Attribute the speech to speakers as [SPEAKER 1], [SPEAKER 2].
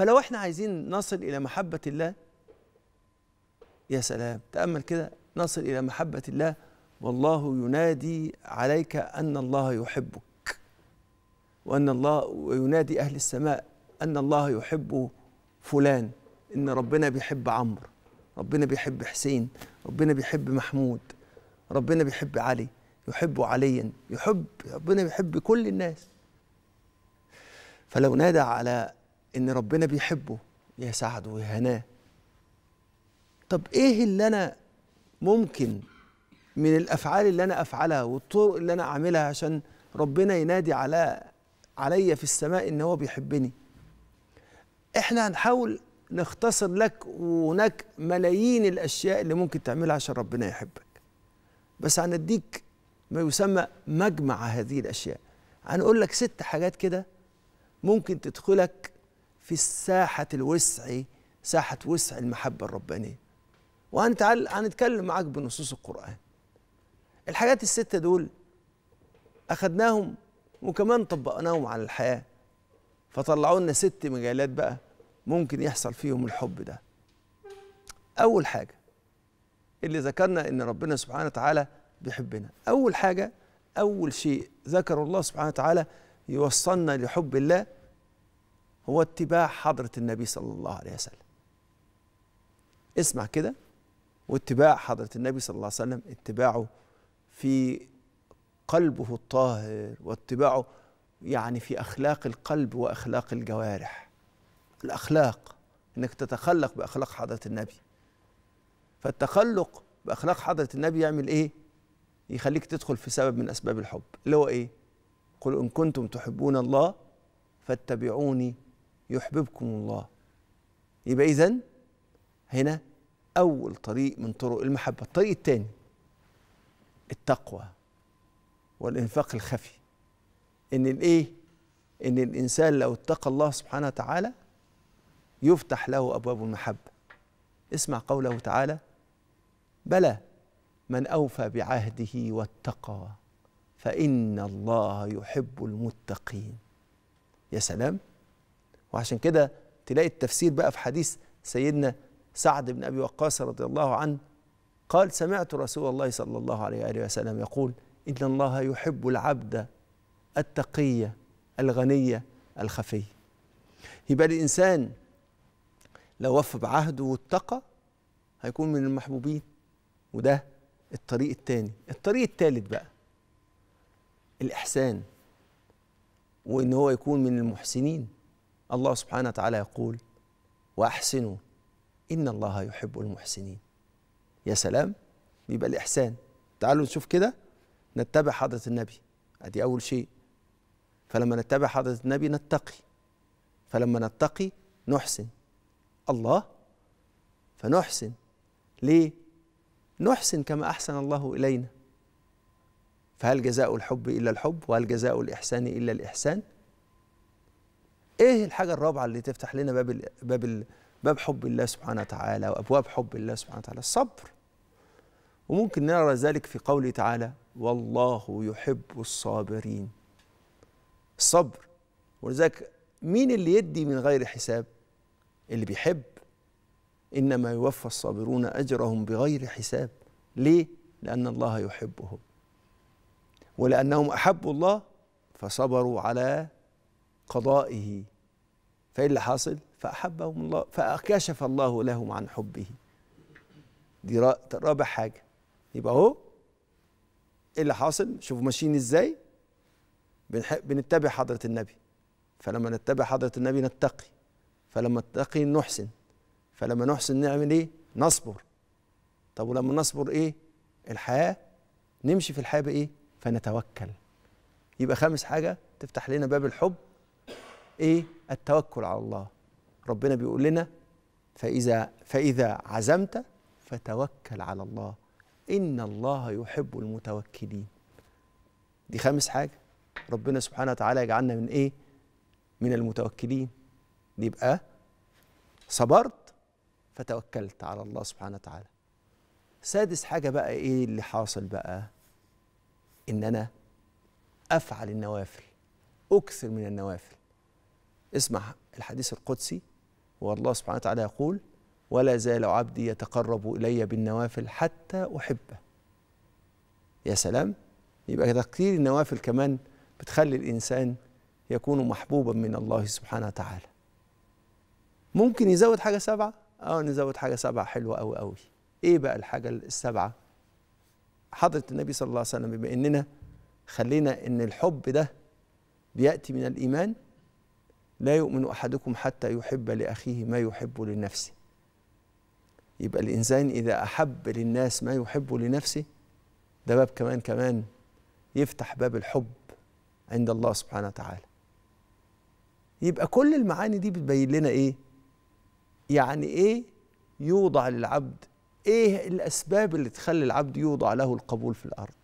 [SPEAKER 1] فلو احنا عايزين نصل الى محبه الله يا سلام تامل كده نصل الى محبه الله والله ينادي عليك ان الله يحبك وان الله وينادي اهل السماء ان الله يحب فلان ان ربنا بيحب عمرو ربنا بيحب حسين ربنا بيحب محمود ربنا بيحب علي يحب عليا يحب ربنا بيحب كل الناس فلو نادى على ان ربنا بيحبه يساعده ويهناه طب ايه اللي انا ممكن من الافعال اللي انا افعلها والطرق اللي انا اعملها عشان ربنا ينادي على عليا في السماء ان هو بيحبني احنا هنحاول نختصر لك وهناك ملايين الاشياء اللي ممكن تعملها عشان ربنا يحبك بس هنديك ما يسمى مجمع هذه الاشياء هنقول لك ست حاجات كده ممكن تدخلك في الساحة الوسع ساحة وسع المحبة الربانية وهنتكلم معاك بنصوص القرآن الحاجات الستة دول أخدناهم وكمان طبقناهم على الحياة فطلعوا لنا ست مجالات بقى ممكن يحصل فيهم الحب ده أول حاجة اللي ذكرنا إن ربنا سبحانه وتعالى بيحبنا أول حاجة أول شيء ذكر الله سبحانه وتعالى يوصلنا لحب الله هو اتباع حضرة النبي صلى الله عليه وسلم اسمع كده واتباع حضرة النبي صلى الله عليه وسلم اتباعه في قلبه الطاهر واتباعه يعني في أخلاق القلب وأخلاق الجوارح الأخلاق إنك تتخلق بأخلاق حضرة النبي فالتخلق بأخلاق حضرة النبي يعمل إيه؟ يخليك تدخل في سبب من أسباب الحب اللي هو إيه؟ قل إن كنتم تحبون الله فاتبعوني يحببكم الله يبقى إذا هنا أول طريق من طرق المحبة الطريق الثاني التقوى والإنفاق الخفي إن الإيه؟ إن الإنسان لو اتقى الله سبحانه وتعالى يفتح له أبواب المحبة اسمع قوله تعالى بلى من أوفى بعهده واتقى فإن الله يحب المتقين يا سلام وعشان كده تلاقي التفسير بقى في حديث سيدنا سعد بن أبي وقاص رضي الله عنه قال سمعت رسول الله صلى الله عليه وآله وسلم يقول إن الله يحب العبد التقية الغنية الخفي يبقى الإنسان لو وفى بعهده واتقى هيكون من المحبوبين وده الطريق الثاني الطريق الثالث بقى الإحسان وإن هو يكون من المحسنين الله سبحانه وتعالى يقول واحسنوا ان الله يحب المحسنين يا سلام يبقى الاحسان تعالوا نشوف كده نتبع حضره النبي ادي اول شيء فلما نتبع حضره النبي نتقي فلما نتقي نحسن الله فنحسن ليه نحسن كما احسن الله الينا فهل جزاء الحب الا الحب وهل جزاء الاحسان الا الاحسان ايه الحاجه الرابعه اللي تفتح لنا باب الـ باب الـ باب حب الله سبحانه وتعالى وابواب حب الله سبحانه وتعالى الصبر وممكن نرى ذلك في قوله تعالى والله يحب الصابرين الصبر ولذلك مين اللي يدي من غير حساب اللي بيحب انما يوفى الصابرون اجرهم بغير حساب ليه لان الله يحبهم ولانهم احبوا الله فصبروا على قضائه فإيه اللي حاصل فأحبهم الله فكشف الله لهم عن حبه دي رابع حاجة يبقى أهو إيه اللي حاصل شوفوا ماشيين إزاي بنتبع حضرة النبي فلما نتبع حضرة النبي نتقي فلما نتقي نحسن فلما نحسن نعمل إيه نصبر طب ولما نصبر إيه الحياة نمشي في الحياة بإيه فنتوكل يبقى خامس حاجة تفتح لنا باب الحب إيه التوكل على الله ربنا بيقول لنا فإذا فإذا عزمت فتوكل على الله إن الله يحب المتوكلين دي خامس حاجة ربنا سبحانه وتعالى يجعلنا من إيه؟ من المتوكلين يبقى صبرت فتوكلت على الله سبحانه وتعالى سادس حاجة بقى إيه اللي حاصل بقى إن أنا أفعل النوافل أكثر من النوافل اسمع الحديث القدسي والله سبحانه وتعالى يقول ولا زال عبدي يتقرب إلي بالنوافل حتى أحبه يا سلام يبقى تكثير النوافل كمان بتخلي الإنسان يكون محبوبا من الله سبحانه وتعالى ممكن يزود حاجة سبعة اه نزود حاجة سبعة حلوة قوي قوي إيه بقى الحاجة السبعة حضرة النبي صلى الله عليه وسلم بما إننا خلينا إن الحب ده بيأتي من الإيمان لا يؤمن احدكم حتى يحب لاخيه ما يحب لنفسه يبقى الانسان اذا احب للناس ما يحب لنفسه ده باب كمان كمان يفتح باب الحب عند الله سبحانه وتعالى يبقى كل المعاني دي بتبين لنا ايه يعني ايه يوضع للعبد ايه الاسباب اللي تخلي العبد يوضع له القبول في الارض